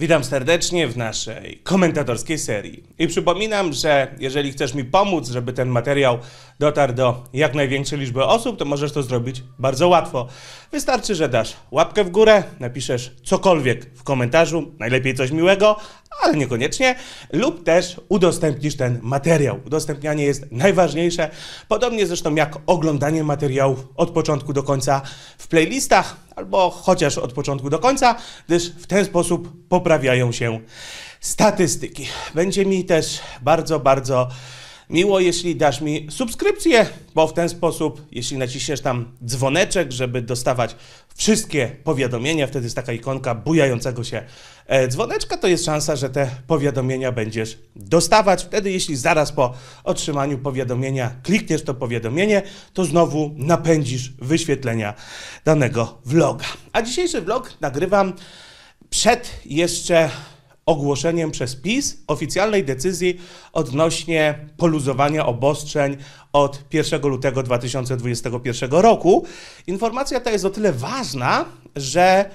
Witam serdecznie w naszej komentatorskiej serii. I przypominam, że jeżeli chcesz mi pomóc, żeby ten materiał dotarł do jak największej liczby osób, to możesz to zrobić bardzo łatwo. Wystarczy, że dasz łapkę w górę, napiszesz cokolwiek w komentarzu, najlepiej coś miłego, ale niekoniecznie, lub też udostępnisz ten materiał. Udostępnianie jest najważniejsze, podobnie zresztą jak oglądanie materiałów od początku do końca w playlistach albo chociaż od początku do końca, gdyż w ten sposób poprawiają się statystyki. Będzie mi też bardzo, bardzo Miło, jeśli dasz mi subskrypcję, bo w ten sposób, jeśli naciśniesz tam dzwoneczek, żeby dostawać wszystkie powiadomienia, wtedy jest taka ikonka bujającego się e, dzwoneczka, to jest szansa, że te powiadomienia będziesz dostawać. Wtedy, jeśli zaraz po otrzymaniu powiadomienia klikniesz to powiadomienie, to znowu napędzisz wyświetlenia danego vloga. A dzisiejszy vlog nagrywam przed jeszcze ogłoszeniem przez PiS oficjalnej decyzji odnośnie poluzowania obostrzeń od 1 lutego 2021 roku. Informacja ta jest o tyle ważna, że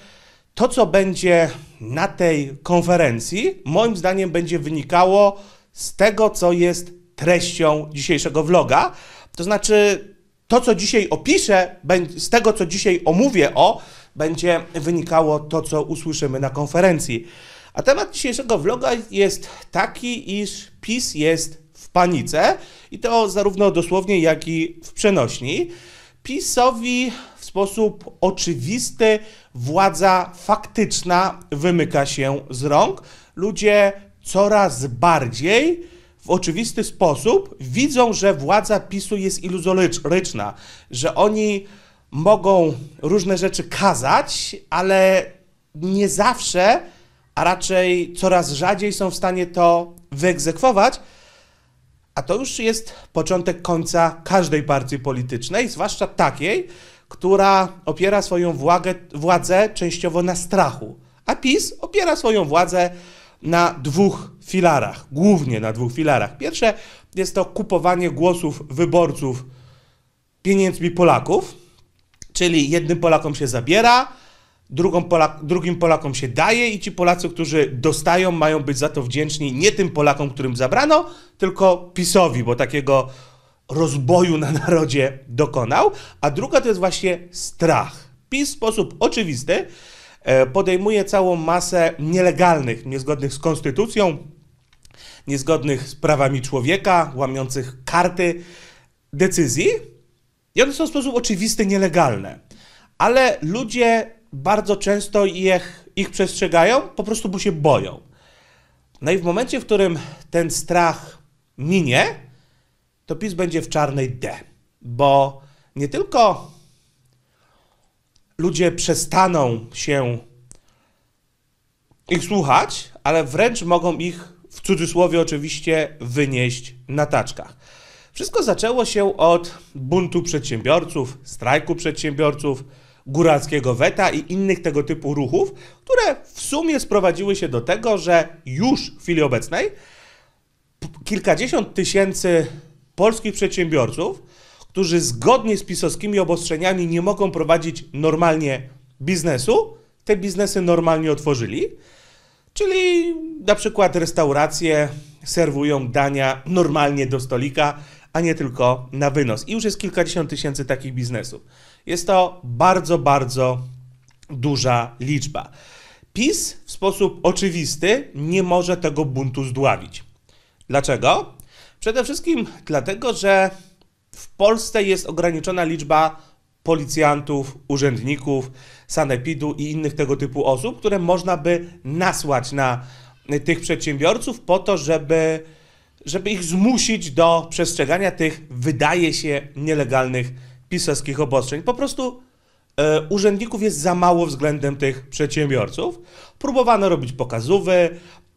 to, co będzie na tej konferencji, moim zdaniem będzie wynikało z tego, co jest treścią dzisiejszego vloga. To znaczy, to, co dzisiaj opiszę, z tego, co dzisiaj omówię o, będzie wynikało to, co usłyszymy na konferencji. A temat dzisiejszego vloga jest taki, iż PiS jest w panice i to zarówno dosłownie, jak i w przenośni. PiSowi w sposób oczywisty władza faktyczna wymyka się z rąk. Ludzie coraz bardziej w oczywisty sposób widzą, że władza PiSu jest iluzoryczna, że oni mogą różne rzeczy kazać, ale nie zawsze a raczej coraz rzadziej są w stanie to wyegzekwować, a to już jest początek końca każdej partii politycznej, zwłaszcza takiej, która opiera swoją władzę częściowo na strachu, a PiS opiera swoją władzę na dwóch filarach, głównie na dwóch filarach. Pierwsze jest to kupowanie głosów wyborców pieniędzmi Polaków, czyli jednym Polakom się zabiera, Polak, drugim Polakom się daje i ci Polacy, którzy dostają, mają być za to wdzięczni nie tym Polakom, którym zabrano, tylko PiSowi, bo takiego rozboju na narodzie dokonał. A druga to jest właśnie strach. PiS w sposób oczywisty e, podejmuje całą masę nielegalnych, niezgodnych z konstytucją, niezgodnych z prawami człowieka, łamiących karty decyzji. I one są w sposób oczywisty nielegalne. Ale ludzie bardzo często ich, ich przestrzegają, po prostu bo się boją. No i w momencie, w którym ten strach minie, to PiS będzie w czarnej D, bo nie tylko ludzie przestaną się ich słuchać, ale wręcz mogą ich w cudzysłowie oczywiście wynieść na taczkach. Wszystko zaczęło się od buntu przedsiębiorców, strajku przedsiębiorców, góralskiego weta i innych tego typu ruchów, które w sumie sprowadziły się do tego, że już w chwili obecnej kilkadziesiąt tysięcy polskich przedsiębiorców, którzy zgodnie z pisowskimi obostrzeniami nie mogą prowadzić normalnie biznesu, te biznesy normalnie otworzyli. Czyli na przykład restauracje serwują dania normalnie do stolika, a nie tylko na wynos. I już jest kilkadziesiąt tysięcy takich biznesów. Jest to bardzo, bardzo duża liczba. PiS w sposób oczywisty nie może tego buntu zdławić. Dlaczego? Przede wszystkim dlatego, że w Polsce jest ograniczona liczba policjantów, urzędników, sanepidu i innych tego typu osób, które można by nasłać na tych przedsiębiorców po to, żeby, żeby ich zmusić do przestrzegania tych, wydaje się, nielegalnych pisarskich obostrzeń. Po prostu e, urzędników jest za mało względem tych przedsiębiorców. Próbowano robić pokazówki,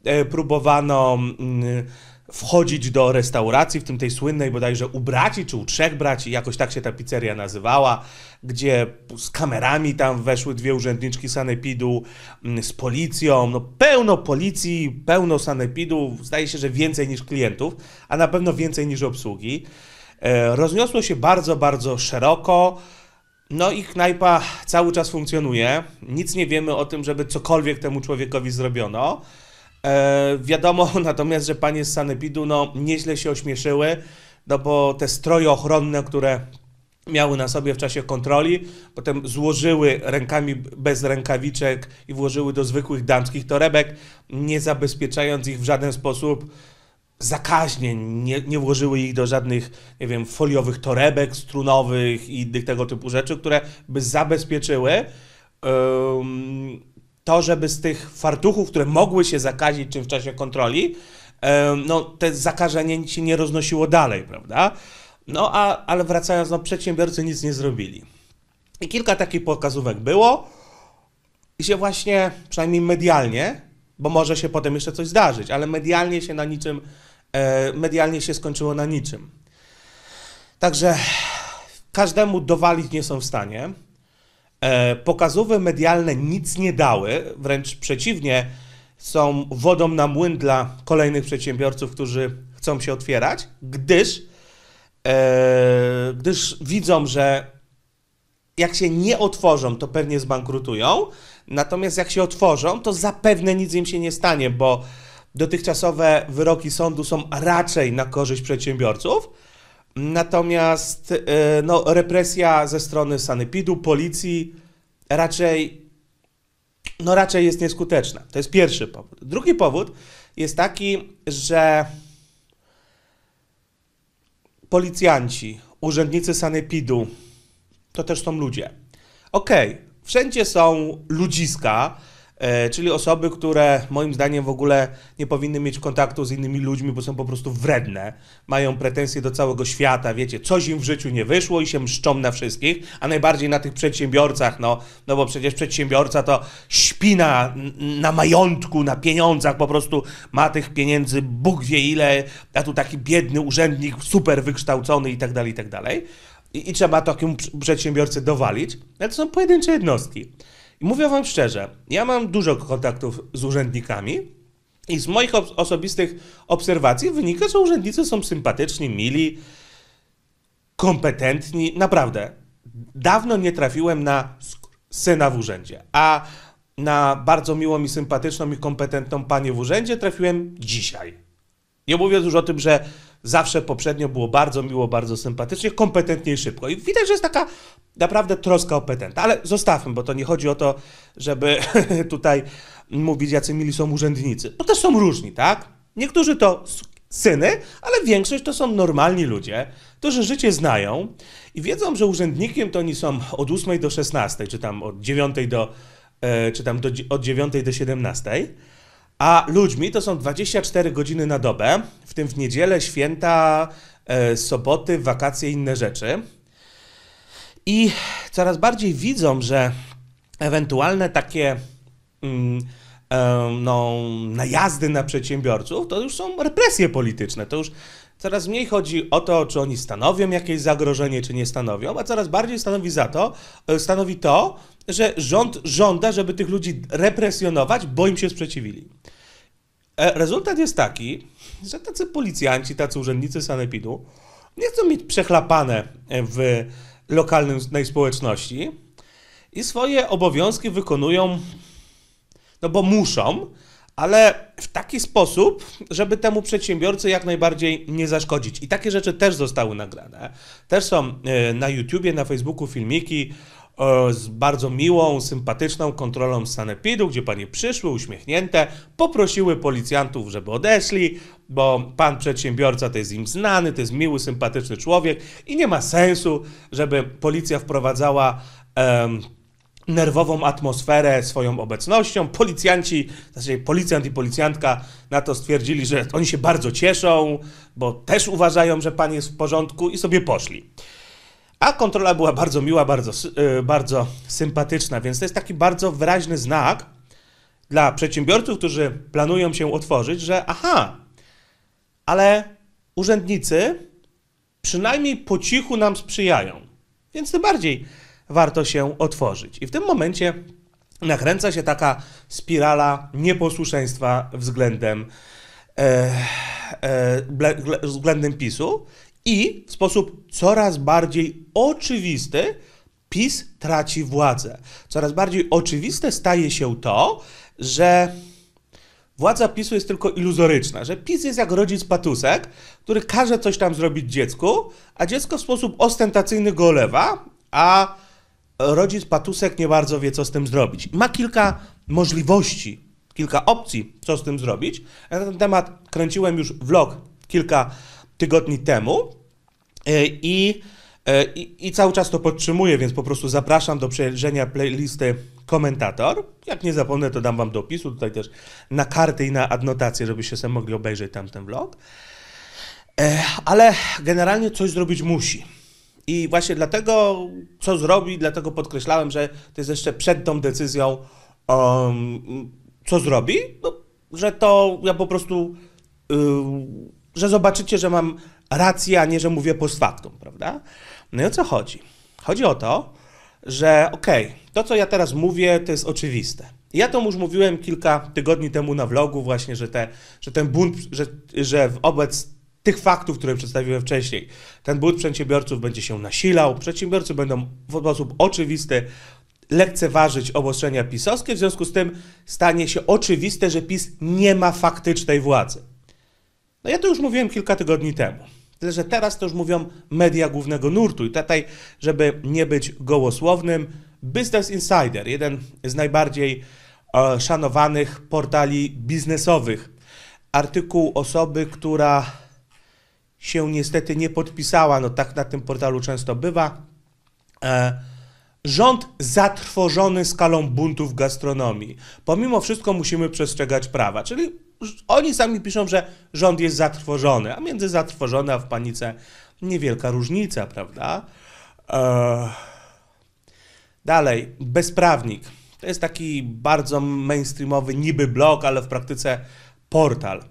e, próbowano mm, wchodzić do restauracji, w tym tej słynnej bodajże u braci czy u trzech braci, jakoś tak się ta pizzeria nazywała, gdzie z kamerami tam weszły dwie urzędniczki sanepidu mm, z policją, no pełno policji, pełno sanepidu, zdaje się, że więcej niż klientów, a na pewno więcej niż obsługi. E, rozniosło się bardzo, bardzo szeroko. No i knajpa cały czas funkcjonuje. Nic nie wiemy o tym, żeby cokolwiek temu człowiekowi zrobiono. E, wiadomo natomiast, że panie z Sanepidu no, nieźle się ośmieszyły, no bo te stroje ochronne, które miały na sobie w czasie kontroli, potem złożyły rękami bez rękawiczek i włożyły do zwykłych damskich torebek, nie zabezpieczając ich w żaden sposób zakaźnie nie, nie włożyły ich do żadnych, nie wiem, foliowych torebek strunowych i innych tego typu rzeczy, które by zabezpieczyły um, to, żeby z tych fartuchów, które mogły się zakazić czym w czasie kontroli, um, no, te zakażenie się nie roznosiło dalej, prawda? No, a, ale wracając, no, przedsiębiorcy nic nie zrobili. I kilka takich pokazówek było i się właśnie, przynajmniej medialnie, bo może się potem jeszcze coś zdarzyć, ale medialnie się na niczym E, medialnie się skończyło na niczym. Także każdemu dowalić nie są w stanie. E, pokazowe medialne nic nie dały, wręcz przeciwnie, są wodą na młyn dla kolejnych przedsiębiorców, którzy chcą się otwierać, gdyż, e, gdyż widzą, że jak się nie otworzą, to pewnie zbankrutują, natomiast jak się otworzą, to zapewne nic im się nie stanie, bo dotychczasowe wyroki sądu są raczej na korzyść przedsiębiorców, natomiast e, no, represja ze strony sanepidu, policji raczej, no, raczej jest nieskuteczna. To jest pierwszy powód. Drugi powód jest taki, że policjanci, urzędnicy sanepidu to też są ludzie. Okej, okay, wszędzie są ludziska, E, czyli osoby, które moim zdaniem w ogóle nie powinny mieć kontaktu z innymi ludźmi, bo są po prostu wredne, mają pretensje do całego świata, wiecie, coś im w życiu nie wyszło i się mszczą na wszystkich, a najbardziej na tych przedsiębiorcach, no, no bo przecież przedsiębiorca to śpina na majątku, na pieniądzach, po prostu ma tych pieniędzy Bóg wie ile, a tu taki biedny urzędnik, super wykształcony i tak dalej, i tak dalej. I, i trzeba takim przedsiębiorcy dowalić, ale to są pojedyncze jednostki. I mówię wam szczerze, ja mam dużo kontaktów z urzędnikami i z moich ob osobistych obserwacji wynika, że urzędnicy są sympatyczni, mili, kompetentni. Naprawdę, dawno nie trafiłem na syna w urzędzie, a na bardzo miłą i sympatyczną i kompetentną panię w urzędzie trafiłem dzisiaj. Nie mówiąc już o tym, że zawsze poprzednio było bardzo miło, bardzo sympatycznie, kompetentnie i szybko. I widać, że jest taka naprawdę troska o petenta, ale zostawmy, bo to nie chodzi o to, żeby tutaj mówić, jacy mili są urzędnicy. Bo też są różni, tak? Niektórzy to syny, ale większość to są normalni ludzie, którzy życie znają i wiedzą, że urzędnikiem to oni są od 8 do 16, czy tam od 9 do, e, czy tam do, od 9 do 17 a ludźmi to są 24 godziny na dobę, w tym w niedzielę, święta, e, soboty, wakacje i inne rzeczy. I coraz bardziej widzą, że ewentualne takie mm, e, no, najazdy na przedsiębiorców to już są represje polityczne. To już coraz mniej chodzi o to, czy oni stanowią jakieś zagrożenie, czy nie stanowią, a coraz bardziej stanowi za to, e, stanowi to, że rząd żąda, żeby tych ludzi represjonować, bo im się sprzeciwili. E, rezultat jest taki, że tacy policjanci, tacy urzędnicy sanepidu nie chcą mieć przechlapane e, w lokalnej społeczności i swoje obowiązki wykonują, no bo muszą, ale w taki sposób, żeby temu przedsiębiorcy jak najbardziej nie zaszkodzić. I takie rzeczy też zostały nagrane. Też są e, na YouTubie, na Facebooku filmiki E, z bardzo miłą, sympatyczną kontrolą sanepidu, gdzie panie przyszły, uśmiechnięte, poprosiły policjantów, żeby odeszli, bo pan przedsiębiorca to jest im znany, to jest miły, sympatyczny człowiek i nie ma sensu, żeby policja wprowadzała. nerwową atmosferę swoją obecnością. Policjanci, znaczy policjant i policjantka na to stwierdzili, że oni się bardzo cieszą, bo też uważają, że pan jest w porządku i sobie poszli. A kontrola była bardzo miła, bardzo, e, bardzo sympatyczna, więc to jest taki bardzo wyraźny znak dla przedsiębiorców, którzy planują się otworzyć, że aha, ale urzędnicy przynajmniej po cichu nam sprzyjają, więc tym bardziej warto się otworzyć. I w tym momencie nakręca się taka spirala nieposłuszeństwa względem, e, e, względem PiSu i w sposób coraz bardziej oczywisty PiS traci władzę. Coraz bardziej oczywiste staje się to, że władza PiSu jest tylko iluzoryczna, że PiS jest jak rodzic patusek, który każe coś tam zrobić dziecku, a dziecko w sposób ostentacyjny go olewa, a rodzic patusek nie bardzo wie, co z tym zrobić. Ma kilka możliwości, kilka opcji, co z tym zrobić. Ja na ten temat kręciłem już vlog kilka tygodni temu e, i, e, i, i cały czas to podtrzymuję, więc po prostu zapraszam do przejrzenia playlisty komentator. Jak nie zapomnę, to dam wam do opisu, tutaj też na karty i na adnotacje, żebyście sobie mogli obejrzeć tamten vlog. E, ale generalnie coś zrobić musi. I właśnie dlatego, co zrobi, dlatego podkreślałem, że to jest jeszcze przed tą decyzją, um, co zrobi, no, że to ja po prostu yy, że zobaczycie, że mam rację, a nie, że mówię post factum, prawda? No i o co chodzi? Chodzi o to, że okej, okay, to co ja teraz mówię, to jest oczywiste. Ja to już mówiłem kilka tygodni temu na vlogu właśnie, że, te, że ten bunt, że, że wobec tych faktów, które przedstawiłem wcześniej, ten bunt przedsiębiorców będzie się nasilał, przedsiębiorcy będą w sposób oczywisty lekceważyć obostrzenia pisowskie, w związku z tym stanie się oczywiste, że PiS nie ma faktycznej władzy. No ja to już mówiłem kilka tygodni temu. Tyle, że teraz to już mówią media głównego nurtu. I tutaj, żeby nie być gołosłownym, Business Insider, jeden z najbardziej e, szanowanych portali biznesowych. Artykuł osoby, która się niestety nie podpisała, no tak na tym portalu często bywa. E, Rząd zatrwożony skalą buntów w gastronomii. Pomimo wszystko musimy przestrzegać prawa, czyli oni sami piszą, że rząd jest zatrwożony, a między zatrwożony a w panice niewielka różnica, prawda? Eee. Dalej, bezprawnik. To jest taki bardzo mainstreamowy niby blog, ale w praktyce portal.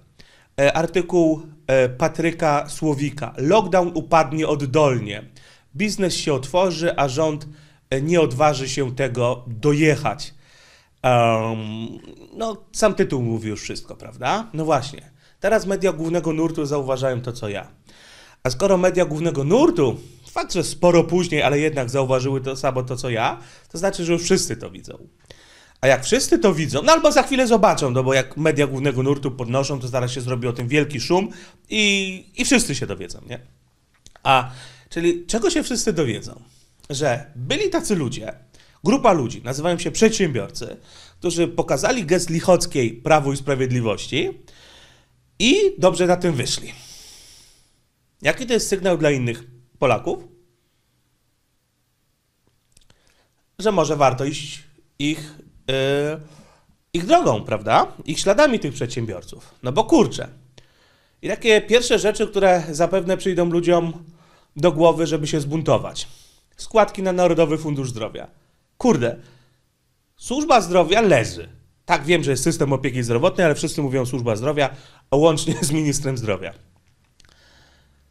Eee, artykuł e, Patryka Słowika. Lockdown upadnie oddolnie. Biznes się otworzy, a rząd e, nie odważy się tego dojechać. Um, no, sam tytuł mówi już wszystko, prawda? No właśnie. Teraz media głównego nurtu zauważają to, co ja. A skoro media głównego nurtu, fakt, że sporo później, ale jednak zauważyły to samo to, co ja, to znaczy, że już wszyscy to widzą. A jak wszyscy to widzą, no albo za chwilę zobaczą, no bo jak media głównego nurtu podnoszą, to zaraz się zrobi o tym wielki szum i, i wszyscy się dowiedzą, nie? A, czyli czego się wszyscy dowiedzą? Że byli tacy ludzie, grupa ludzi, nazywają się przedsiębiorcy, którzy pokazali gest Lichockiej Prawu i Sprawiedliwości i dobrze na tym wyszli. Jaki to jest sygnał dla innych Polaków? Że może warto iść ich, yy, ich drogą, prawda? Ich śladami tych przedsiębiorców. No bo kurczę. I takie pierwsze rzeczy, które zapewne przyjdą ludziom do głowy, żeby się zbuntować. Składki na Narodowy Fundusz Zdrowia Kurde, służba zdrowia leży. Tak, wiem, że jest system opieki zdrowotnej, ale wszyscy mówią służba zdrowia, a łącznie z ministrem zdrowia.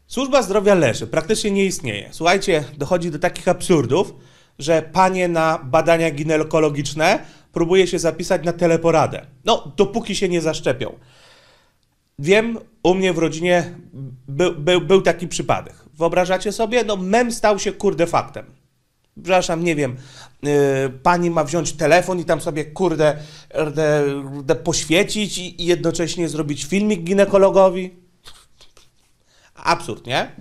Służba zdrowia leży, praktycznie nie istnieje. Słuchajcie, dochodzi do takich absurdów, że panie na badania ginekologiczne próbuje się zapisać na teleporadę. No, dopóki się nie zaszczepią. Wiem, u mnie w rodzinie by, by, był taki przypadek. Wyobrażacie sobie? No, mem stał się kurde faktem przepraszam, nie wiem, y, pani ma wziąć telefon i tam sobie, kurde, rde, poświecić i, jednocześnie zrobić filmik ginekologowi. Absurd, nie?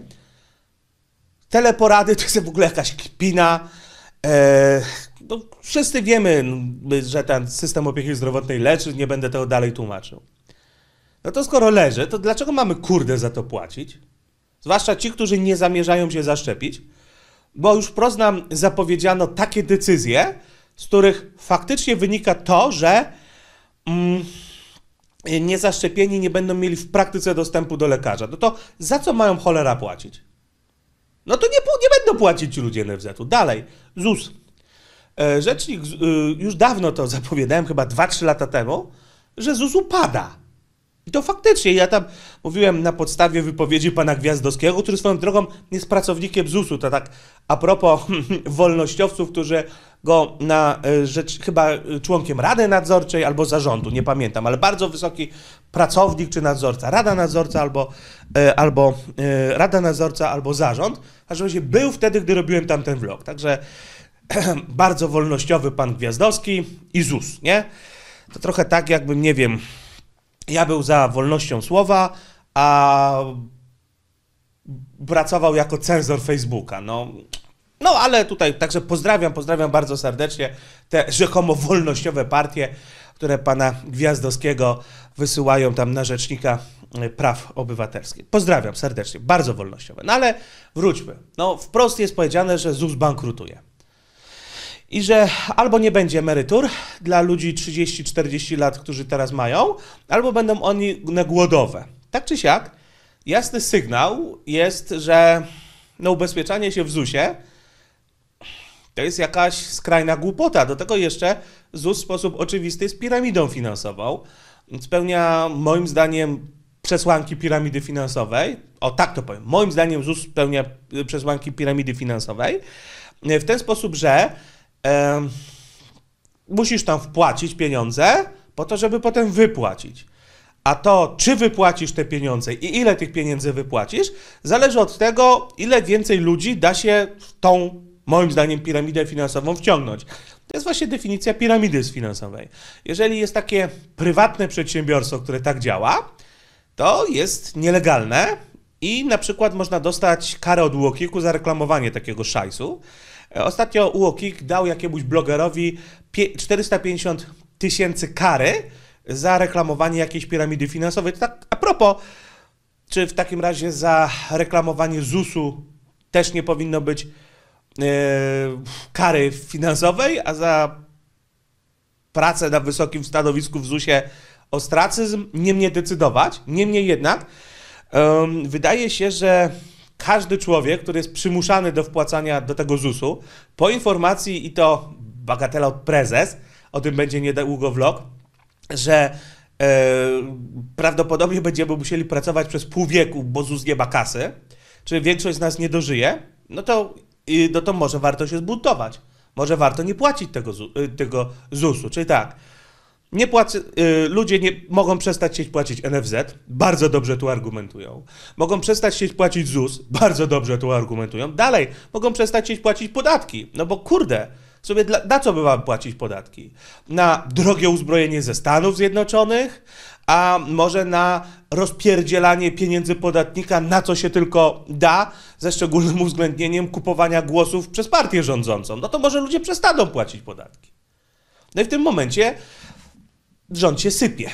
Teleporady to jest w ogóle jakaś kpina. Yy, wszyscy wiemy, że ten system opieki zdrowotnej leczy, nie będę tego dalej tłumaczył. No to skoro leży, to dlaczego mamy kurde za to płacić? Zwłaszcza ci, którzy nie zamierzają się zaszczepić bo już proznam zapowiedziano takie decyzje, z których faktycznie wynika to, że mm, niezaszczepieni nie będą mieli w praktyce dostępu do lekarza. No to za co mają cholera płacić? No to nie, nie będą płacić ludzie NFZ-u. Dalej, ZUS. E, rzecznik, y, już dawno to zapowiadałem, chyba 2-3 lata temu, że ZUS upada. I to faktycznie, ja tam mówiłem na podstawie wypowiedzi pana Gwiazdowskiego, który swoją drogą jest pracownikiem ZUS-u, to tak a propos wolnościowców, którzy go na e, rzecz, chyba e, członkiem Rady Nadzorczej albo zarządu, nie pamiętam, ale bardzo wysoki pracownik czy nadzorca, Rada Nadzorca albo, e, albo Rada Nadzorca albo zarząd, a żeby się był wtedy, gdy robiłem tamten vlog, także bardzo wolnościowy pan Gwiazdowski i ZUS, nie? To trochę tak jakbym, nie wiem, ja był za wolnością słowa, a pracował jako cenzor Facebooka. No, no ale tutaj także pozdrawiam, pozdrawiam bardzo serdecznie te rzekomo wolnościowe partie, które pana Gwiazdowskiego wysyłają tam na rzecznika e, praw obywatelskich. Pozdrawiam serdecznie, bardzo wolnościowe. No ale wróćmy. No wprost jest powiedziane, że ZUS bankrutuje i że albo nie będzie emerytur dla ludzi 30-40 lat, którzy teraz mają, albo będą oni na głodowe. Tak czy siak, jasny sygnał jest, że no ubezpieczanie się w ZUS-ie to jest jakaś skrajna głupota. Do tego jeszcze ZUS w sposób oczywisty jest piramidą finansową. Spełnia moim zdaniem przesłanki piramidy finansowej. O tak to powiem. Moim zdaniem ZUS spełnia y, przesłanki piramidy finansowej w ten sposób, że e, musisz tam wpłacić pieniądze po to, żeby potem wypłacić. A to, czy wypłacisz te pieniądze i ile tych pieniędzy wypłacisz, zależy od tego, ile więcej ludzi da się w tą, moim zdaniem, piramidę finansową wciągnąć. To jest właśnie definicja piramidy finansowej. Jeżeli jest takie prywatne przedsiębiorstwo, które tak działa, to jest nielegalne i na przykład można dostać karę od Łokiku za reklamowanie takiego szajsu. Ostatnio UOKiK dał jakiemuś blogerowi 450 tysięcy kary za reklamowanie jakiejś piramidy finansowej. To tak a propos, czy w takim razie za reklamowanie ZUS-u też nie powinno być yy, kary finansowej, a za pracę na wysokim stanowisku w ZUS-ie ostracyzm? mnie decydować. Niemniej jednak, yy, wydaje się, że każdy człowiek, który jest przymuszany do wpłacania do tego ZUS-u, po informacji i to bagatela od prezes, o tym będzie niedługo vlog, że yy, prawdopodobnie będziemy musieli pracować przez pół wieku, bo ZUS nie ma kasy, czyli większość z nas nie dożyje, no to, yy, no to może warto się zbuntować. Może warto nie płacić tego, tego ZUS-u. Czyli tak, nie płacę, y, ludzie nie, mogą przestać chcieć płacić NFZ, bardzo dobrze tu argumentują. Mogą przestać chcieć płacić ZUS, bardzo dobrze tu argumentują. Dalej, mogą przestać chcieć płacić podatki, no bo kurde, sobie dla, na co by wam płacić podatki? Na drogie uzbrojenie ze Stanów Zjednoczonych, a może na rozpierdzielanie pieniędzy podatnika na co się tylko da, ze szczególnym uwzględnieniem kupowania głosów przez partię rządzącą. No to może ludzie przestaną płacić podatki. No i w tym momencie rząd się sypie.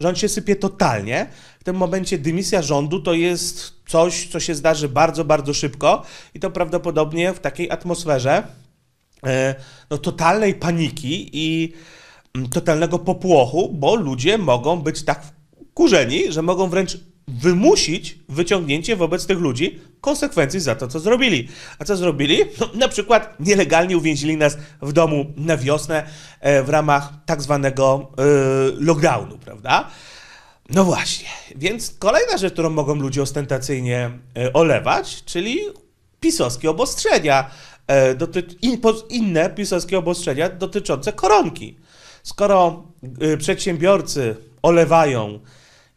Rząd się sypie totalnie. W tym momencie dymisja rządu to jest coś, co się zdarzy bardzo, bardzo szybko i to prawdopodobnie w takiej atmosferze e, no, totalnej paniki i mm, totalnego popłochu, bo ludzie mogą być tak kurzeni, że mogą wręcz wymusić wyciągnięcie wobec tych ludzi konsekwencji za to, co zrobili. A co zrobili? No, na przykład nielegalnie uwięzili nas w domu na wiosnę e, w ramach tak zwanego e, lockdownu, prawda? No właśnie. Więc kolejna rzecz, którą mogą ludzie ostentacyjnie e, olewać, czyli pisowskie obostrzenia, inne pisowskie obostrzenia dotyczące koronki. Skoro przedsiębiorcy olewają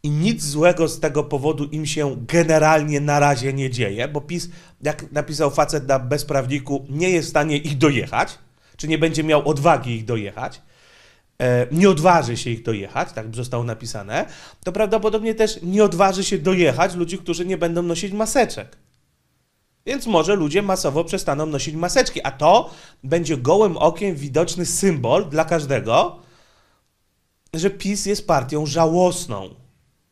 i nic złego z tego powodu im się generalnie na razie nie dzieje, bo PiS, jak napisał facet na bezprawniku, nie jest w stanie ich dojechać, czy nie będzie miał odwagi ich dojechać e, nie odważy się ich dojechać, tak zostało napisane, to prawdopodobnie też nie odważy się dojechać ludzi, którzy nie będą nosić maseczek. Więc może ludzie masowo przestaną nosić maseczki, a to będzie gołym okiem widoczny symbol dla każdego, że PiS jest partią żałosną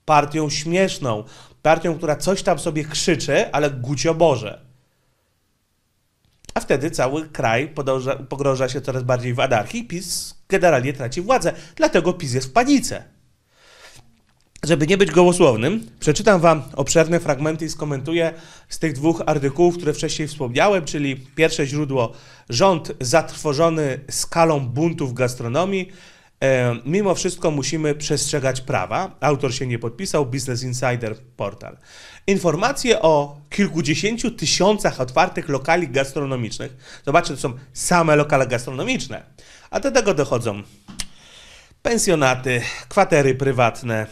partią śmieszną, partią, która coś tam sobie krzyczy, ale gucio Boże. A wtedy cały kraj podąża, pogrąża się coraz bardziej w anarchii i PiS generalnie traci władzę. Dlatego PiS jest w panice. Żeby nie być gołosłownym, przeczytam Wam obszerne fragmenty i skomentuję z tych dwóch artykułów, które wcześniej wspomniałem, czyli pierwsze źródło rząd zatrwożony skalą buntu w gastronomii, E, mimo wszystko musimy przestrzegać prawa. Autor się nie podpisał, Business Insider portal. Informacje o kilkudziesięciu tysiącach otwartych lokali gastronomicznych. Zobaczcie, to są same lokale gastronomiczne. A do tego dochodzą pensjonaty, kwatery prywatne,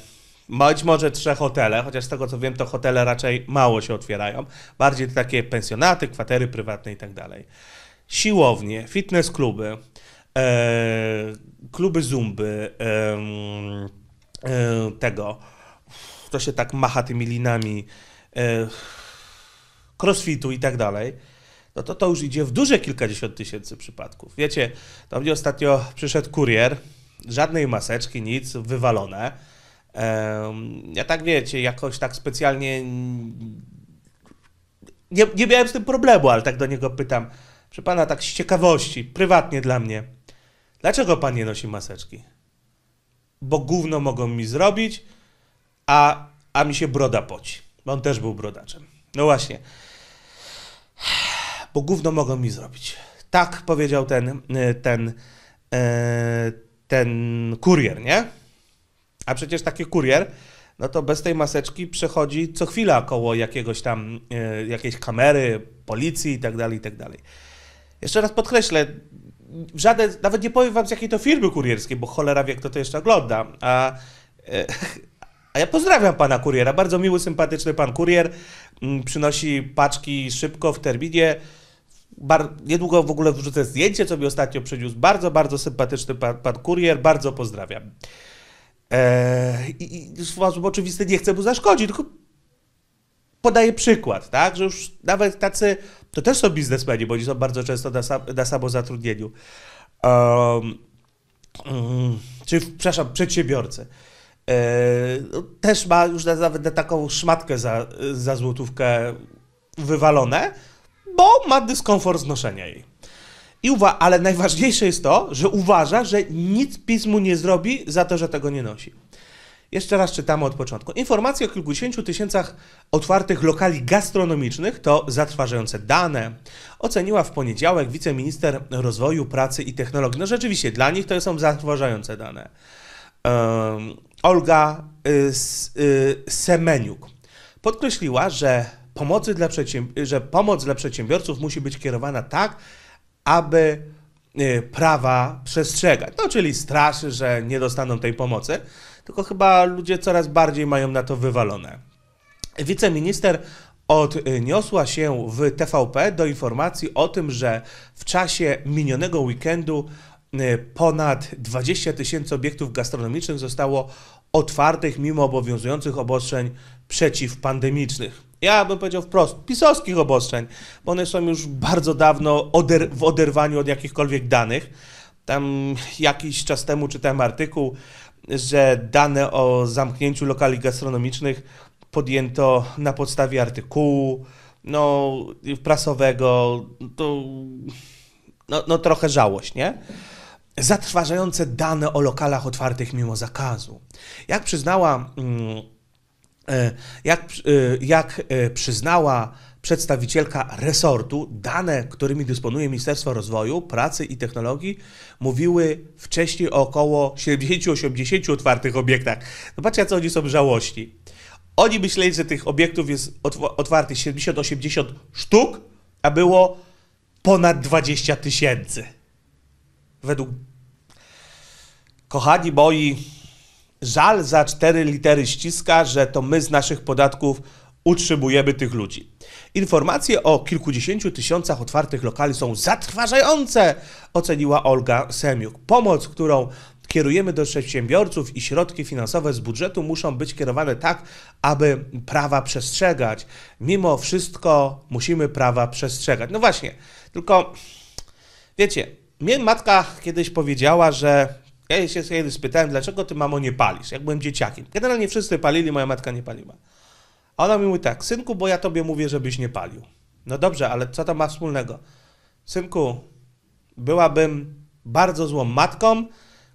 być może trzy hotele, chociaż z tego co wiem, to hotele raczej mało się otwierają. Bardziej takie pensjonaty, kwatery prywatne i tak dalej. Siłownie, fitness kluby, E, kluby zumby, e, tego, to się tak macha tymi linami, e, crossfitu i tak dalej, no to to już idzie w duże kilkadziesiąt tysięcy przypadków. Wiecie, do mnie ostatnio przyszedł kurier, żadnej maseczki, nic, wywalone. Ja tak wiecie, jakoś tak specjalnie nie, nie miałem z tym problemu, ale tak do niego pytam. Przy pana tak z ciekawości, prywatnie dla mnie. Dlaczego pan nie nosi maseczki? Bo gówno mogą mi zrobić, a, a mi się broda poci. Bo on też był brodaczem. No właśnie. Bo gówno mogą mi zrobić. Tak powiedział ten, e, ten, e, ten kurier, nie? A przecież taki kurier, no to bez tej maseczki przechodzi co chwila koło jakiegoś tam, e, jakiejś kamery, policji i i tak dalej tak dalej. Jeszcze raz podkreślę, żaden, nawet nie powiem wam z jakiej to firmy kurierskiej, bo cholera wie, kto to jeszcze ogląda, a, e, a ja pozdrawiam pana kuriera, bardzo miły, sympatyczny pan kurier, mm, przynosi paczki szybko, w terminie, Bar niedługo w ogóle wrzucę zdjęcie, co mi ostatnio przyniósł. Bardzo, bardzo sympatyczny pan, pan kurier, bardzo pozdrawiam. Eee, I, i w sposób oczywisty nie chcę mu zaszkodzić, tylko podaję przykład, tak, że już nawet tacy, to też są biznesmeni, bo oni są bardzo często na, sam, na samozatrudnieniu, um, um, czyli, przepraszam, przedsiębiorcy. E, no, też ma już na, nawet na taką szmatkę za, za złotówkę wywalone, bo ma dyskomfort znoszenia noszenia jej. I uwa- ale najważniejsze jest to, że uważa, że nic pismu nie zrobi za to, że tego nie nosi. Jeszcze raz czytamy od początku. Informacje o kilkudziesięciu tysiącach otwartych lokali gastronomicznych to zatrważające dane. Oceniła w poniedziałek wiceminister rozwoju, pracy i technologii. No rzeczywiście, dla nich to są zatrważające dane. Um, Olga y, y, Semeniuk podkreśliła, że, pomocy dla że pomoc dla przedsiębiorców musi być kierowana tak, aby y, prawa przestrzegać. No czyli straszy, że nie dostaną tej pomocy tylko chyba ludzie coraz bardziej mają na to wywalone. Wiceminister odniosła się w TVP do informacji o tym, że w czasie minionego weekendu y, ponad 20 tysięcy obiektów gastronomicznych zostało otwartych mimo obowiązujących obostrzeń przeciwpandemicznych. Ja bym powiedział wprost, pisowskich obostrzeń, bo one są już bardzo dawno oder w oderwaniu od jakichkolwiek danych. Tam jakiś czas temu czytałem artykuł, że dane o zamknięciu lokali gastronomicznych podjęto na podstawie artykułu no, prasowego. To no, no trochę żałość, nie? Zatrważające dane o lokalach otwartych mimo zakazu. Jak przyznała. Mm, e, jak, e, jak e, przyznała przedstawicielka resortu, dane, którymi dysponuje Ministerstwo Rozwoju, Pracy i Technologii, mówiły wcześniej o około 70-80 otwartych obiektach. Zobaczcie, co oni są żałości. Oni myśleli, że tych obiektów jest otwartych 70-80 sztuk, a było ponad 20 tysięcy. Według kochani moi, żal za cztery litery ściska, że to my z naszych podatków utrzymujemy tych ludzi. Informacje o kilkudziesięciu tysiącach otwartych lokali są zatrważające, oceniła Olga Semiuk. Pomoc, którą kierujemy do przedsiębiorców i środki finansowe z budżetu muszą być kierowane tak, aby prawa przestrzegać. Mimo wszystko musimy prawa przestrzegać. No właśnie, tylko wiecie, mnie matka kiedyś powiedziała, że ja się kiedyś spytałem, dlaczego ty mamo nie palisz, jak byłem dzieciakiem. Generalnie wszyscy palili, moja matka nie paliła. Ona mi mówi tak, synku, bo ja tobie mówię, żebyś nie palił. No dobrze, ale co to ma wspólnego? Synku, byłabym bardzo złą matką,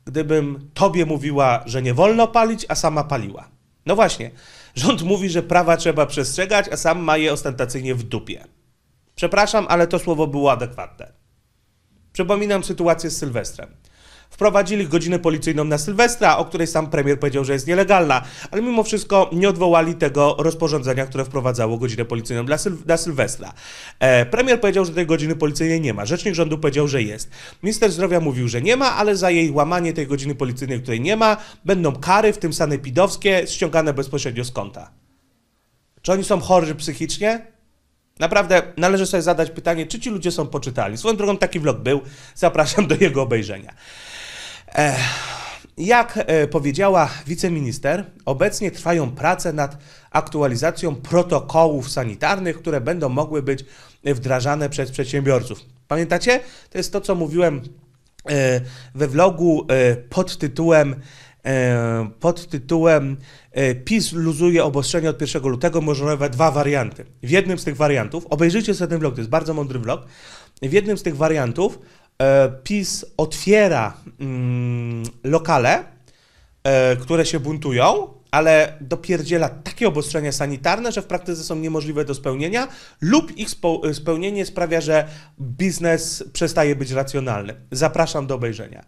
gdybym tobie mówiła, że nie wolno palić, a sama paliła. No właśnie, rząd mówi, że prawa trzeba przestrzegać, a sam ma je ostentacyjnie w dupie. Przepraszam, ale to słowo było adekwatne. Przypominam sytuację z Sylwestrem. Wprowadzili godzinę policyjną na Sylwestra, o której sam premier powiedział, że jest nielegalna, ale mimo wszystko nie odwołali tego rozporządzenia, które wprowadzało godzinę policyjną dla, Syl dla Sylwestra. E, premier powiedział, że tej godziny policyjnej nie ma. Rzecznik rządu powiedział, że jest. Minister zdrowia mówił, że nie ma, ale za jej łamanie tej godziny policyjnej, której nie ma, będą kary, w tym sanepidowskie, ściągane bezpośrednio z konta. Czy oni są chorzy psychicznie? Naprawdę należy sobie zadać pytanie, czy ci ludzie są poczytali. Swoją drogą taki vlog był, zapraszam do jego obejrzenia. Jak e, powiedziała wiceminister, obecnie trwają prace nad aktualizacją protokołów sanitarnych, które będą mogły być e, wdrażane przez przedsiębiorców. Pamiętacie? To jest to, co mówiłem e, we vlogu pod tytułem pod tytułem PiS luzuje obostrzenie od 1 lutego, możliwe dwa warianty. W jednym z tych wariantów, obejrzyjcie sobie ten vlog, to jest bardzo mądry vlog, w jednym z tych wariantów E, PiS otwiera mm, lokale, e, które się buntują, ale dopierdziela takie obostrzenia sanitarne, że w praktyce są niemożliwe do spełnienia, lub ich e, spełnienie sprawia, że biznes przestaje być racjonalny. Zapraszam do obejrzenia.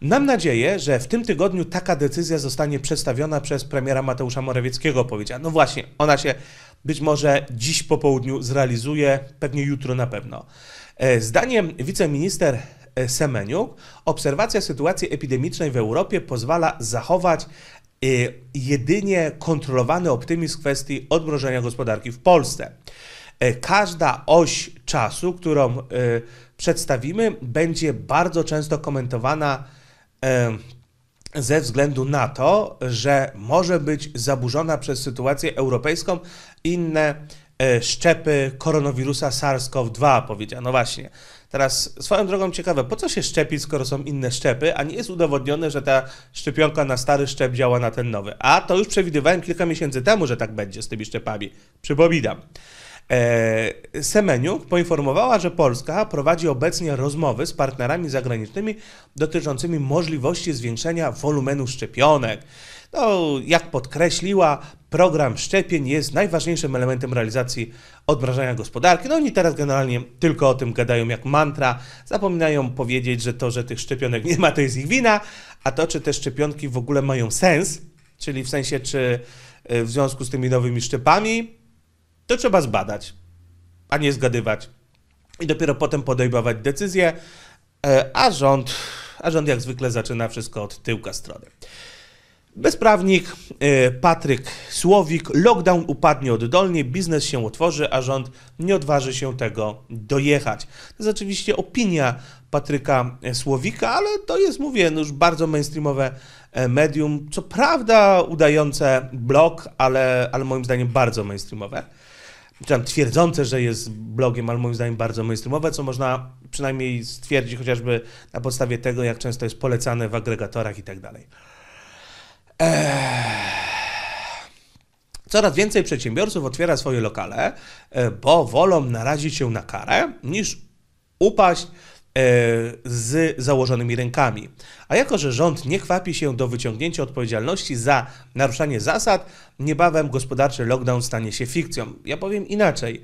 Mam nadzieję, że w tym tygodniu taka decyzja zostanie przedstawiona przez premiera Mateusza Morawieckiego, powiedziała. No właśnie, ona się być może dziś po południu zrealizuje, pewnie jutro na pewno. E, zdaniem wiceminister e, Semeniuk obserwacja sytuacji epidemicznej w Europie pozwala zachować e, jedynie kontrolowany optymizm w kwestii odmrożenia gospodarki w Polsce. Każda oś czasu, którą przedstawimy, będzie bardzo często komentowana ze względu na to, że może być zaburzona przez sytuację europejską inne E, szczepy koronawirusa SARS-CoV-2, powiedziano No właśnie. Teraz swoją drogą ciekawe, po co się szczepić, skoro są inne szczepy, a nie jest udowodnione, że ta szczepionka na stary szczep działa na ten nowy. A to już przewidywałem kilka miesięcy temu, że tak będzie z tymi szczepami. Przypominam. E, Semeniuk poinformowała, że Polska prowadzi obecnie rozmowy z partnerami zagranicznymi dotyczącymi możliwości zwiększenia wolumenu szczepionek. No, jak podkreśliła, program szczepień jest najważniejszym elementem realizacji odmrażania gospodarki. No oni teraz generalnie tylko o tym gadają jak mantra, zapominają powiedzieć, że to, że tych szczepionek nie ma, to jest ich wina, a to, czy te szczepionki w ogóle mają sens, czyli w sensie, czy e, w związku z tymi nowymi szczepami, to trzeba zbadać, a nie zgadywać. I dopiero potem podejmować decyzje, e, a rząd, a rząd jak zwykle zaczyna wszystko od tyłka strony. Bezprawnik e, Patryk Słowik. Lockdown upadnie oddolnie, biznes się otworzy, a rząd nie odważy się tego dojechać. To jest oczywiście opinia Patryka e, Słowika, ale to jest, mówię, no już bardzo mainstreamowe e, medium. Co prawda udające blog, ale, ale moim zdaniem bardzo mainstreamowe. tam twierdzące, że jest blogiem, ale moim zdaniem bardzo mainstreamowe, co można przynajmniej stwierdzić chociażby na podstawie tego, jak często jest polecane w agregatorach i tak dalej. Coraz więcej przedsiębiorców otwiera swoje lokale, e, bo wolą narazić się na karę niż upaść e, z założonymi rękami. A jako, że rząd nie chwapi się do wyciągnięcia odpowiedzialności za naruszanie zasad, niebawem gospodarczy lockdown stanie się fikcją. Ja powiem inaczej.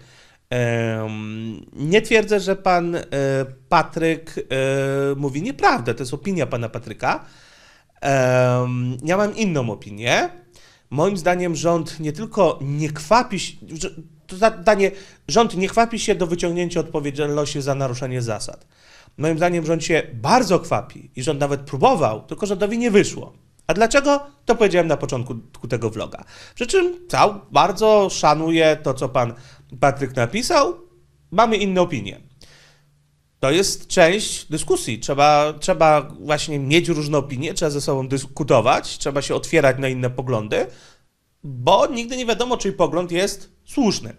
Nie twierdzę, że pan e, Patryk mówi nieprawdę, to jest opinia pana Patryka ja mam inną opinię. Moim zdaniem rząd nie tylko nie kwapi się, to zdanie, rząd nie kwapi się do wyciągnięcia odpowiedzialności za naruszenie zasad. Moim zdaniem rząd się bardzo kwapi i rząd nawet próbował, tylko rządowi nie wyszło. A dlaczego? To powiedziałem na początku tego vloga. Przy czym cał bardzo szanuję to, co pan Patryk napisał. Mamy inne opinie to jest część dyskusji. Trzeba, trzeba właśnie mieć różne opinie, trzeba ze sobą dyskutować, trzeba się otwierać na inne poglądy, bo nigdy nie wiadomo, czy pogląd jest słuszny.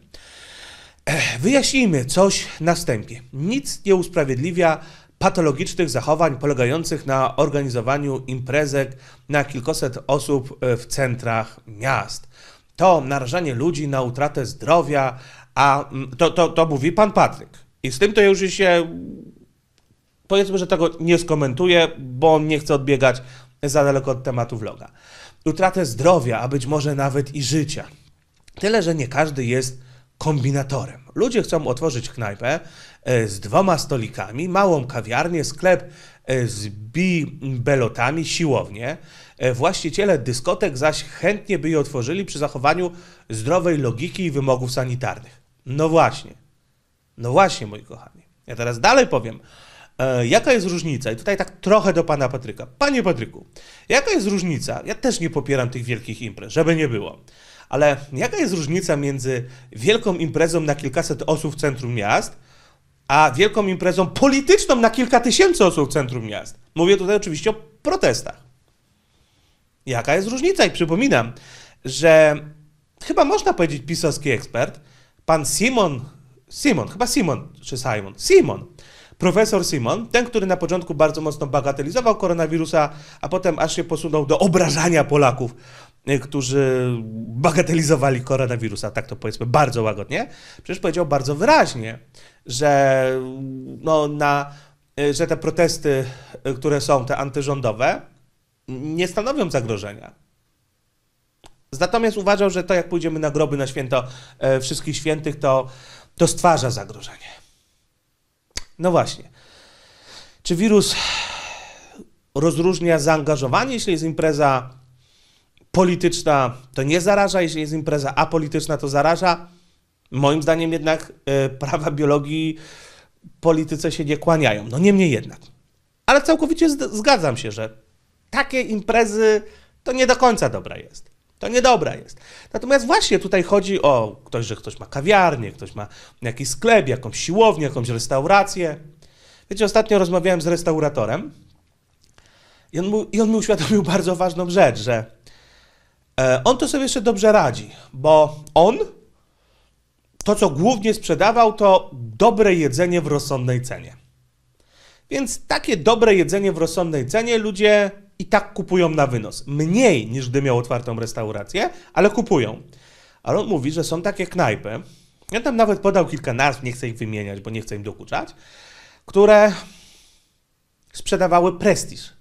Wyjaśnijmy coś następnie. Nic nie usprawiedliwia patologicznych zachowań polegających na organizowaniu imprezek na kilkaset osób e, w centrach miast. To narażanie ludzi na utratę zdrowia, a mm, to, to, to mówi pan Patryk. I z tym to już się powiedzmy, że tego nie skomentuję, bo nie chcę odbiegać za daleko od tematu vloga. Utratę zdrowia, a być może nawet i życia. Tyle, że nie każdy jest kombinatorem. Ludzie chcą otworzyć knajpę e, z dwoma stolikami, małą kawiarnię, sklep e, z bibelotami, siłownię. E, właściciele dyskotek zaś chętnie by je otworzyli przy zachowaniu zdrowej logiki i wymogów sanitarnych. No właśnie. No właśnie, moi kochani. Ja teraz dalej powiem. E, jaka jest różnica? I tutaj tak trochę do pana Patryka. Panie Patryku, jaka jest różnica? Ja też nie popieram tych wielkich imprez, żeby nie było. Ale jaka jest różnica między wielką imprezą na kilkaset osób w centrum miast, a wielką imprezą polityczną na kilka tysięcy osób w centrum miast? Mówię tutaj oczywiście o protestach. Jaka jest różnica? I przypominam, że chyba można powiedzieć pisowski ekspert, pan Simon Simon, chyba Simon, czy Simon? Simon. Profesor Simon, ten, który na początku bardzo mocno bagatelizował koronawirusa, a potem aż się posunął do obrażania Polaków, y, którzy bagatelizowali koronawirusa, tak to powiedzmy bardzo łagodnie, przecież powiedział bardzo wyraźnie, że, no, na, y, że te protesty, y, które są, te antyrządowe, nie stanowią zagrożenia. Natomiast uważał, że to jak pójdziemy na groby na święto wszystkich świętych, to to stwarza zagrożenie. No właśnie. Czy wirus rozróżnia zaangażowanie, jeśli jest impreza polityczna, to nie zaraża, jeśli jest impreza apolityczna, to zaraża? Moim zdaniem jednak y, prawa biologii polityce się nie kłaniają. No niemniej jednak. Ale całkowicie zgadzam się, że takie imprezy to nie do końca dobra jest. To niedobra jest. Natomiast właśnie tutaj chodzi o ktoś, że ktoś ma kawiarnię, ktoś ma jakiś sklep, jakąś siłownię, jakąś restaurację. Wiecie, ostatnio rozmawiałem z restauratorem i on, mu, i on mi uświadomił bardzo ważną rzecz, że e, on to sobie jeszcze dobrze radzi, bo on to, co głównie sprzedawał, to dobre jedzenie w rozsądnej cenie. Więc takie dobre jedzenie w rozsądnej cenie ludzie i tak kupują na wynos. Mniej niż gdy miał otwartą restaurację, ale kupują. Ale on mówi, że są takie knajpy, ja tam nawet podał kilka nazw, nie chcę ich wymieniać, bo nie chcę im dokuczać, które sprzedawały prestiż.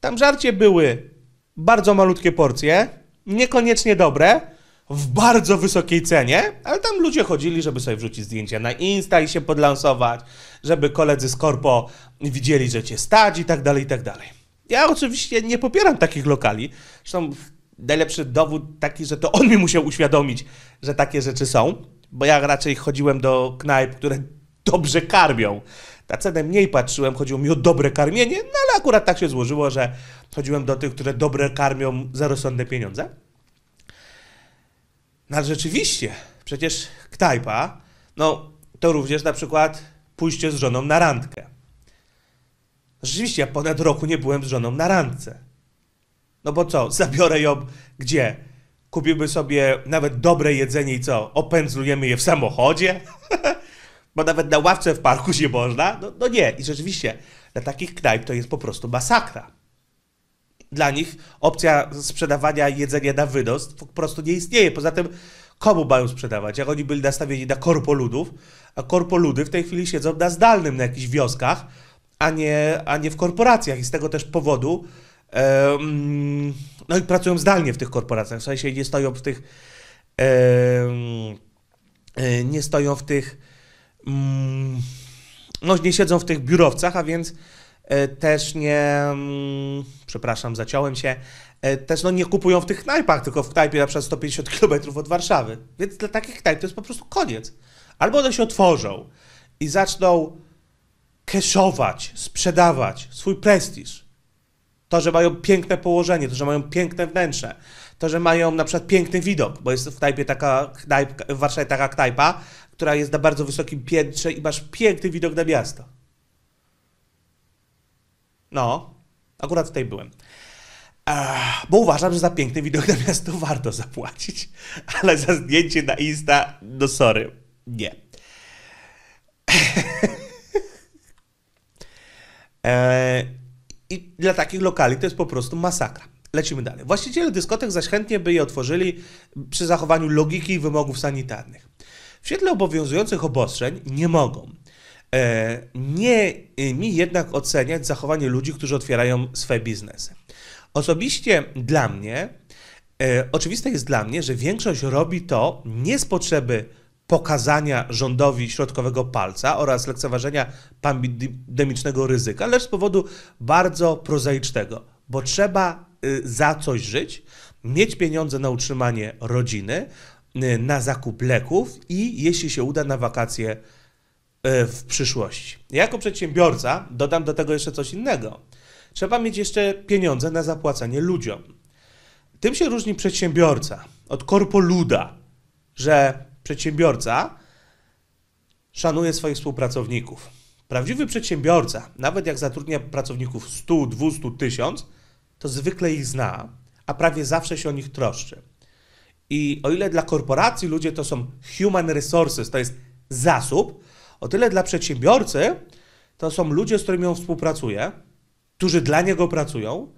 Tam żarcie były bardzo malutkie porcje, niekoniecznie dobre, w bardzo wysokiej cenie, ale tam ludzie chodzili, żeby sobie wrzucić zdjęcia na Insta i się podlansować, żeby koledzy z korpo widzieli, że cię stać i tak dalej, i tak dalej. Ja oczywiście nie popieram takich lokali. Zresztą najlepszy dowód taki, że to on mi musiał uświadomić, że takie rzeczy są, bo ja raczej chodziłem do knajp, które dobrze karmią. Na cenę mniej patrzyłem, chodziło mi o dobre karmienie, no ale akurat tak się złożyło, że chodziłem do tych, które dobre karmią za rozsądne pieniądze. No ale rzeczywiście, przecież knajpa, no to również na przykład pójście z żoną na randkę. Rzeczywiście, ja ponad roku nie byłem z żoną na randce. No bo co, zabiorę ją gdzie? Kupiłby sobie nawet dobre jedzenie i co? Opędzlujemy je w samochodzie? bo nawet na ławce w parku się można? No, no nie. I rzeczywiście, dla takich knajp to jest po prostu masakra. Dla nich opcja sprzedawania jedzenia na wydost po prostu nie istnieje. Poza tym, komu mają sprzedawać? Jak oni byli nastawieni na korpoludów, a korpoludy w tej chwili siedzą na zdalnym na jakichś wioskach, a nie, a nie w korporacjach. I z tego też powodu, um, no i pracują zdalnie w tych korporacjach, w sensie nie stoją w tych, um, nie stoją w tych, um, no nie siedzą w tych biurowcach, a więc e, też nie, przepraszam, zaciąłem się, e, też no nie kupują w tych knajpach, tylko w knajpie na przykład 150 km od Warszawy. Więc dla takich knajp to jest po prostu koniec. Albo one się otworzą i zaczną keszować, sprzedawać swój prestiż. To, że mają piękne położenie, to, że mają piękne wnętrze, to, że mają na przykład piękny widok, bo jest w knajpie taka knajpka, w Warszawie taka knajpa, która jest na bardzo wysokim piętrze i masz piękny widok na miasto. No, akurat tutaj byłem. bo uważam, że za piękny widok na miasto warto zapłacić, ale za zdjęcie na Insta, no sorry, nie. E, I dla takich lokali to jest po prostu masakra. Lecimy dalej. Właściciele dyskotek zaś chętnie by je otworzyli przy zachowaniu logiki i wymogów sanitarnych. W świetle obowiązujących obostrzeń nie mogą. E, nie e, mi jednak oceniać zachowanie ludzi, którzy otwierają swoje biznesy. Osobiście dla mnie, oczywiste jest dla mnie, że większość robi to nie z potrzeby pokazania rządowi środkowego palca oraz lekceważenia pandemicznego ryzyka, lecz z powodu bardzo prozaicznego, bo trzeba y, za coś żyć, mieć pieniądze na utrzymanie rodziny, y, na zakup leków i jeśli się uda, na wakacje y, w przyszłości. Jako przedsiębiorca dodam do tego jeszcze coś innego. Trzeba mieć jeszcze pieniądze na zapłacanie ludziom. Tym się różni przedsiębiorca od korpoluda, że przedsiębiorca szanuje swoich współpracowników. Prawdziwy przedsiębiorca, nawet jak zatrudnia pracowników 100, 200, 1000, to zwykle ich zna, a prawie zawsze się o nich troszczy. I o ile dla korporacji ludzie to są human resources, to jest zasób, o tyle dla przedsiębiorcy to są ludzie, z którymi on współpracuje, którzy dla niego pracują,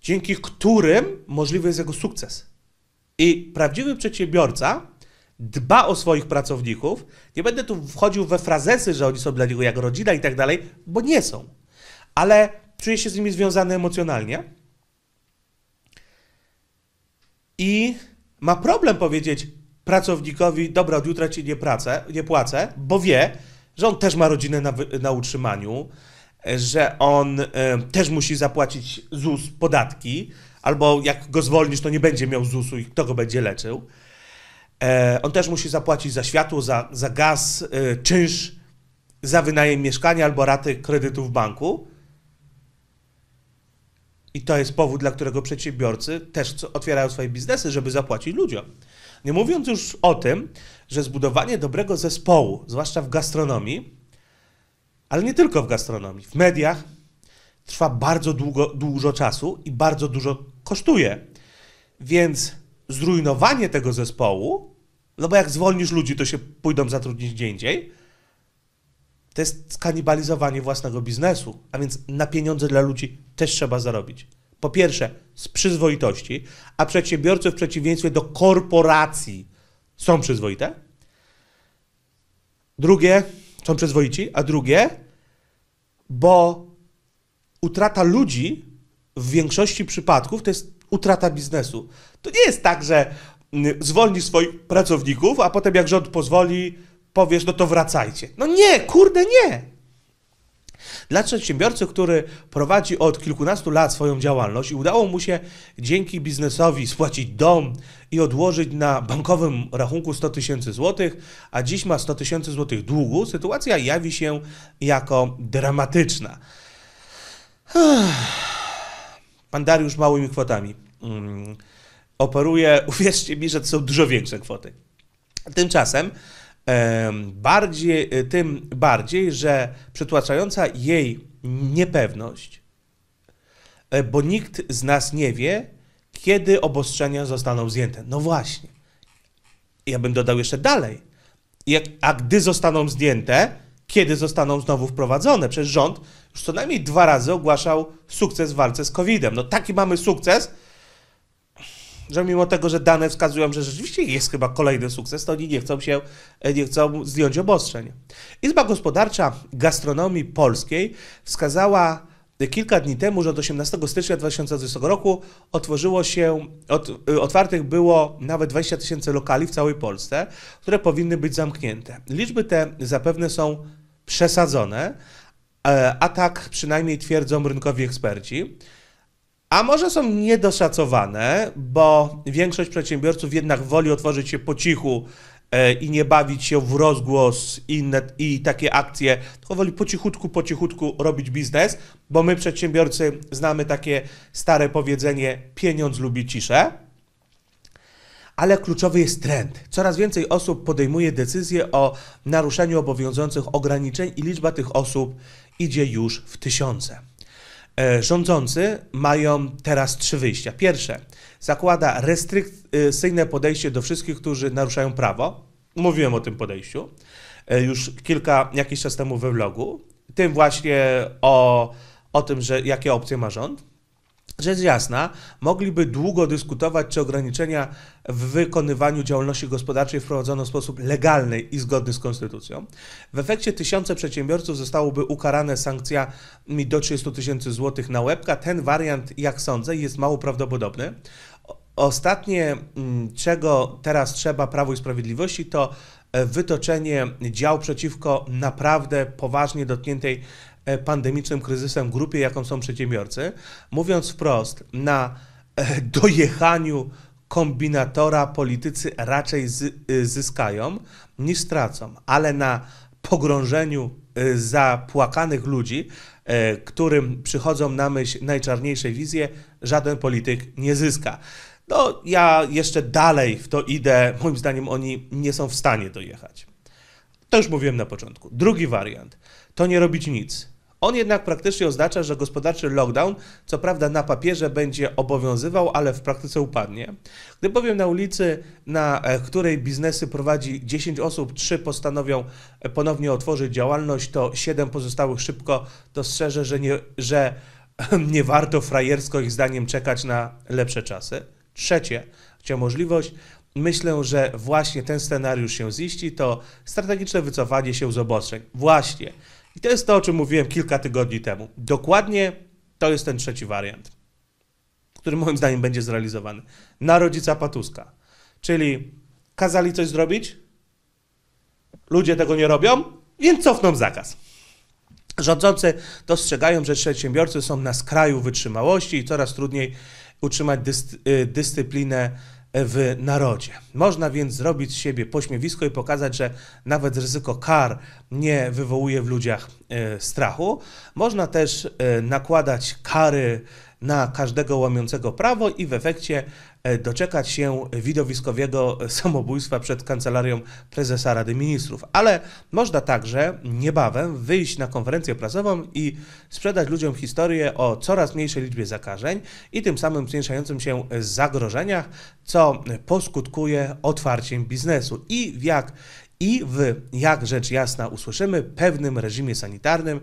dzięki którym możliwy jest jego sukces. I prawdziwy przedsiębiorca dba o swoich pracowników. Nie będę tu wchodził we frazesy, że oni są dla niego jak rodzina i tak dalej, bo nie są. Ale czuję się z nimi związany emocjonalnie. I ma problem powiedzieć pracownikowi, dobra, od jutra ci nie, pracę, nie płacę, bo wie, że on też ma rodzinę na, na utrzymaniu, że on też musi zapłacić ZUS podatki, albo jak go zwolnisz, to nie będzie miał ZUS-u i kto go będzie leczył. E, on też musi zapłacić za światło, za, za gaz, e, czynsz, za wynajem mieszkania albo raty kredytu w banku. I to jest powód, dla którego przedsiębiorcy też otwierają swoje biznesy, żeby zapłacić ludziom. Nie mówiąc już o tym, że zbudowanie dobrego zespołu, zwłaszcza w gastronomii, ale nie tylko w gastronomii, w mediach, trwa bardzo długo, dużo czasu i bardzo dużo kosztuje. Więc zrujnowanie tego zespołu, no bo jak zwolnisz ludzi, to się pójdą zatrudnić gdzie indziej, to jest skanibalizowanie własnego biznesu. A więc na pieniądze dla ludzi też trzeba zarobić. Po pierwsze, z przyzwoitości, a przedsiębiorcy w przeciwieństwie do korporacji są przyzwoite. Drugie, są przyzwoici, a drugie, bo utrata ludzi w większości przypadków to jest utrata biznesu. To nie jest tak, że mm, zwolnisz swoich pracowników, a potem jak rząd pozwoli, powiesz, no to wracajcie. No nie, kurde, nie. Dla przedsiębiorcy, który prowadzi od kilkunastu lat swoją działalność i udało mu się dzięki biznesowi spłacić dom i odłożyć na bankowym rachunku 100 tysięcy złotych, a dziś ma 100 tysięcy złotych długu, sytuacja jawi się jako dramatyczna. Uff. Pan Dariusz małymi kwotami mm, operuje. Uwierzcie mi, że to są dużo większe kwoty. Tymczasem bardziej, tym bardziej, że przytłaczająca jej niepewność, e, bo nikt z nas nie wie, kiedy obostrzenia zostaną zdjęte. No właśnie. Ja bym dodał jeszcze dalej. Jak, a gdy zostaną zdjęte, kiedy zostaną znowu wprowadzone. przez rząd już co najmniej dwa razy ogłaszał sukces w walce z COVID-em. No taki mamy sukces, że mimo tego, że dane wskazują, że rzeczywiście jest chyba kolejny sukces, to oni nie chcą się, e, nie chcą zdjąć obostrzeń. Izba Gospodarcza Gastronomii Polskiej wskazała e, kilka dni temu, że od 18 stycznia 2020 roku otworzyło się, od, e, otwartych było nawet 20 tysięcy lokali w całej Polsce, które powinny być zamknięte. Liczby te zapewne są przesadzone, e, a tak przynajmniej twierdzą rynkowi eksperci. A może są niedoszacowane, bo większość przedsiębiorców jednak woli otworzyć się po cichu e, i nie bawić się w rozgłos i, i takie akcje, tylko woli po cichutku, po cichutku robić biznes, bo my przedsiębiorcy znamy takie stare powiedzenie pieniądz lubi ciszę ale kluczowy jest trend. Coraz więcej osób podejmuje decyzję o naruszeniu obowiązujących ograniczeń i liczba tych osób idzie już w tysiące. E, rządzący mają teraz trzy wyjścia. Pierwsze, zakłada restrykcyjne podejście do wszystkich, którzy naruszają prawo. Mówiłem o tym podejściu e, już kilka, jakiś czas temu we vlogu. Tym właśnie o, o tym, że jakie opcje ma rząd. Rzecz jasna, mogliby długo dyskutować, czy ograniczenia w wykonywaniu działalności gospodarczej wprowadzono w sposób legalny i zgodny z konstytucją. W efekcie tysiące przedsiębiorców zostałoby ukarane sankcjami do 30 tysięcy złotych na łebka. Ten wariant, jak sądzę, jest mało prawdopodobny. Ostatnie, mm, czego teraz trzeba Prawo i Sprawiedliwości, to e, wytoczenie dział przeciwko naprawdę poważnie dotkniętej E, pandemicznym kryzysem grupie, jaką są przedsiębiorcy, mówiąc wprost, na e, dojechaniu kombinatora politycy raczej e, zyskają niż stracą, ale na pogrążeniu zapłakanych ludzi, którym przychodzą na myśl najczarniejsze wizje, żaden polityk nie zyska. No, ja jeszcze dalej w to idę. Moim zdaniem oni nie są w stanie dojechać. To już mówiłem na początku. Drugi wariant to nie robić nic. On jednak praktycznie oznacza, że gospodarczy lockdown, co prawda na papierze będzie obowiązywał, ale w praktyce upadnie. Gdy bowiem na ulicy, na e, której biznesy prowadzi 10 osób, 3 postanowią e, ponownie otworzyć działalność, to 7 pozostałych szybko dostrzeże, że nie, że nie warto frajersko ich zdaniem czekać na lepsze czasy. Trzecie, chciał możliwość, myślę, że właśnie ten scenariusz się ziści, to strategiczne wycofanie się z obostrzeń. Właśnie. I to jest to, o czym mówiłem kilka tygodni temu. Dokładnie to jest ten trzeci wariant, który moim zdaniem będzie zrealizowany. Na rodzica Patuska. Czyli kazali coś zrobić, ludzie tego nie robią, więc cofną zakaz. Rządzący dostrzegają, że przedsiębiorcy są na skraju wytrzymałości i coraz trudniej utrzymać y, dyscyplinę w narodzie. Można więc zrobić z siebie pośmiewisko i pokazać, że nawet ryzyko kar nie wywołuje w ludziach e, strachu. Można też e, nakładać kary na każdego łamiącego prawo i w efekcie E, doczekać się widowiskowego samobójstwa przed kancelarią prezesa Rady Ministrów. Ale można także niebawem wyjść na konferencję prasową i sprzedać ludziom historię o coraz mniejszej liczbie zakażeń i tym samym zmniejszającym się zagrożeniach, co poskutkuje otwarciem biznesu i w jak i w, jak rzecz jasna usłyszymy, pewnym reżimie sanitarnym,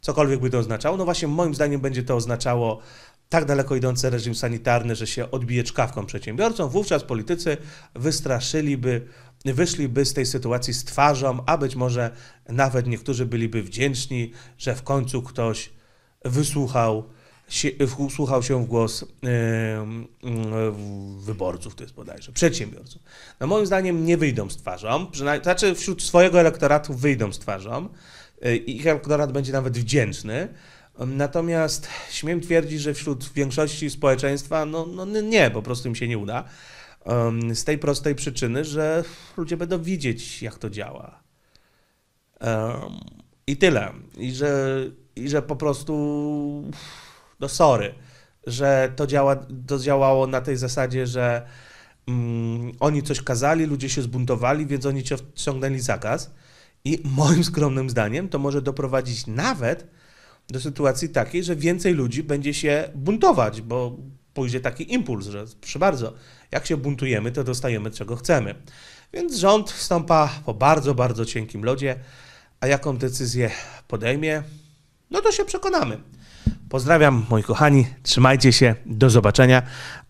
cokolwiek by to oznaczało. No właśnie, moim zdaniem będzie to oznaczało tak daleko idący reżim sanitarny, że się odbije czkawką przedsiębiorcom, wówczas politycy wystraszyliby, wyszliby z tej sytuacji z twarzą, a być może nawet niektórzy byliby wdzięczni, że w końcu ktoś wysłuchał się, wsłuchał się w głos yy, yy, wyborców, to jest bodajże, przedsiębiorców. No moim zdaniem nie wyjdą z twarzą, znaczy wśród swojego elektoratu wyjdą z twarzą, yy, ich elektorat będzie nawet wdzięczny, Natomiast śmiem twierdzić, że wśród większości społeczeństwa no, no nie, po prostu im się nie uda. Z tej prostej przyczyny, że ludzie będą widzieć, jak to działa. I tyle. I że, i że po prostu no sorry, że to, działa, to działało na tej zasadzie, że mm, oni coś kazali, ludzie się zbuntowali, więc oni ciągnęli zakaz. I moim skromnym zdaniem to może doprowadzić nawet do sytuacji takiej, że więcej ludzi będzie się buntować, bo pójdzie taki impuls, że proszę bardzo, jak się buntujemy, to dostajemy czego chcemy. Więc rząd stąpa po bardzo, bardzo cienkim lodzie, a jaką decyzję podejmie, no to się przekonamy. Pozdrawiam moi kochani, trzymajcie się, do zobaczenia,